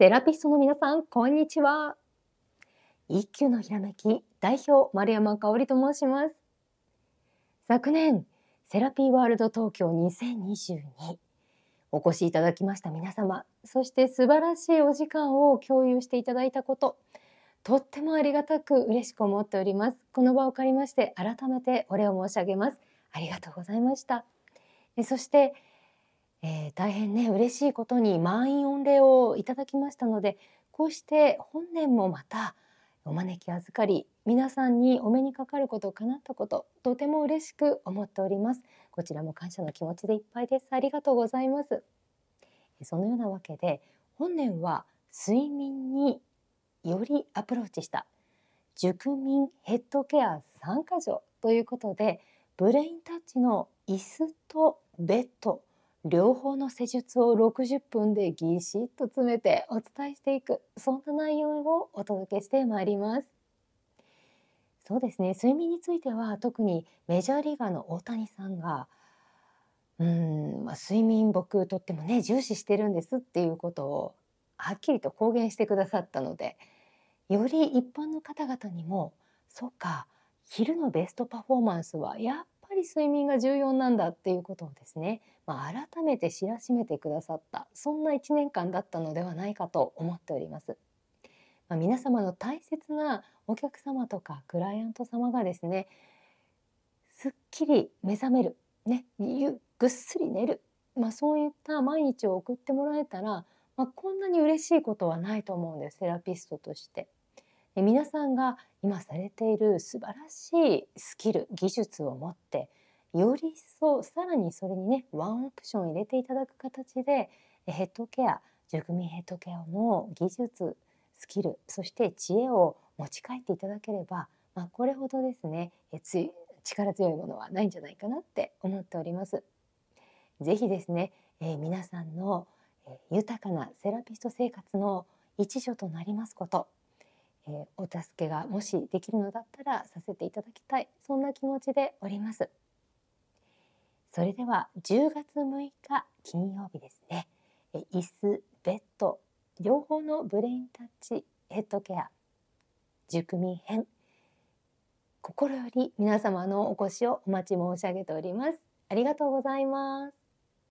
セラピストの皆さん、こんにちは。一級のひらめき代表丸山香織と申します。昨年、セラピーワールド東京2022お越しいただきました皆様、そして素晴らしいお時間を共有していただいたこと、とってもありがたく嬉しく思っております。この場を借りまして改めてお礼を申し上げます。ありがとうございました。そしてえー、大変ね嬉しいことに満員御礼をいただきましたのでこうして本年もまたお招き預かり皆さんにお目にかかることかなったこととても嬉しく思っておりますこちらも感謝の気持ちでいっぱいですありがとうございますそのようなわけで本年は睡眠によりアプローチした熟眠ヘッドケア3箇条ということでブレインタッチの椅子とベッド両方の施術を60分でぎしっと詰めてお伝えしていくそんな内容をお届けしてまいりますそうですね睡眠については特にメジャーリーガーの大谷さんがうん、まあ、睡眠僕とってもね重視してるんですっていうことをはっきりと公言してくださったのでより一般の方々にもそっか昼のベストパフォーマンスはやっり睡眠が重要なんだっていうことをですね、まあ、改めて知らしめてくださったそんな1年間だったのではないかと思っております。まあ、皆様の大切なお客様とかクライアント様がですねすっきり目覚める、ね、ぐっすり寝る、まあ、そういった毎日を送ってもらえたら、まあ、こんなに嬉しいことはないと思うんですセラピストとして。皆さんが今されている素晴らしいスキル技術を持ってより一層さらにそれにねワンオプション入れていただく形でヘッドケア熟民ヘッドケアの技術スキルそして知恵を持ち帰っていただければ、まあ、これほどですねえつ力強いものはないんじゃないかなって思っております。ぜひですね、えー、皆さんの、豊かなセラピスト生活の一助となりますことえお助けがもしできるのだったらさせていただきたいそんな気持ちでおりますそれでは10月6日金曜日ですねえ椅子ベッド両方のブレインタッチヘッドケア熟眠編心より皆様のお越しをお待ち申し上げておりますありがとうございます